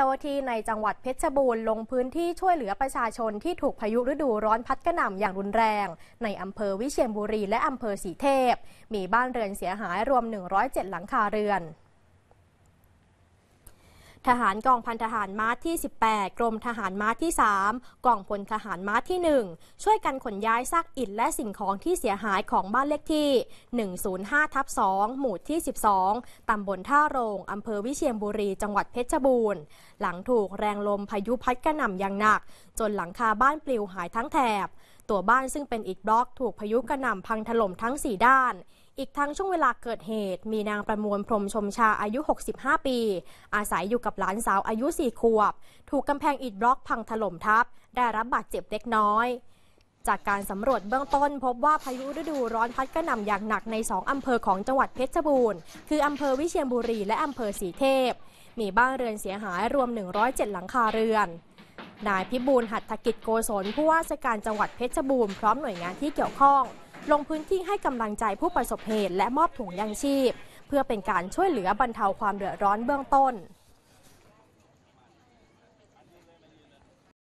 จ้าหน้าที่ในจังหวัดเพชรบูรณ์ลงพื้นที่ช่วยเหลือประชาชนที่ถูกพายุฤดูร้อนพัดกระหน่ำอย่างรุนแรง ในอำเภอวิเชียรบุรีและอำเภอสีเทพ มีบ้านเรือนเสียหายรวม 107 หลังคาเรือนทหารกองพันทหารม้าที่ 18 กรมทหารม้าที่ 3 กองพลทหารม้าที่ 1 ช่วยกันขนย้ายซากอิฐและสิ่งของที่เสียหายของบ้านเลขที่ 105ทับ2หมู่ที่ 12 ตำบลท่าโรง อำเภอวิเชียรบุรี จังหวัดเพชรบูรณ์ หลังถูกแรงลมพายุพัดกระหน่ำอย่างหนัก จนหลังคาบ้านปลิวหายทั้งแถบตัวบ้านซึ่งเป็นอิฐบล็อกถูกพายุกระหน่ำพังถล่มทั้ง 4 ด้าน อีกทั้งช่วงเวลาเกิดเหตุมีนางประมวลพรมชมชาอายุ 65 ปี อาศัยอยู่กับหลานสาวอายุ 4 ขวบ ถูกกำแพงอิฐบล็อกพังถล่มทับ ได้รับบาดเจ็บเล็กน้อย จากการสำรวจเบื้องต้นพบว่าพายุฤดูร้อนพัดกระหน่ำอย่างหนักใน 2 อำเภอของจังหวัดเพชรบูรณ์คืออำเภอวิเชียรบุรี และอำเภอสีเทพ มีบ้านเรือนเสียหายรวม 107 หลังคาเรือนนายพิบูลหัตถกิจโกศลผู้ว่าราชการจังหวัดเพชรบูรณ์พร้อมหน่วยงานที่เกี่ยวข้อง ลงพื้นที่ให้กำลังใจผู้ประสบเหตุ และมอบถุงยังชีพ เพื่อเป็นการช่วยเหลือบรรเทาความเดือดร้อนเบื้องต้น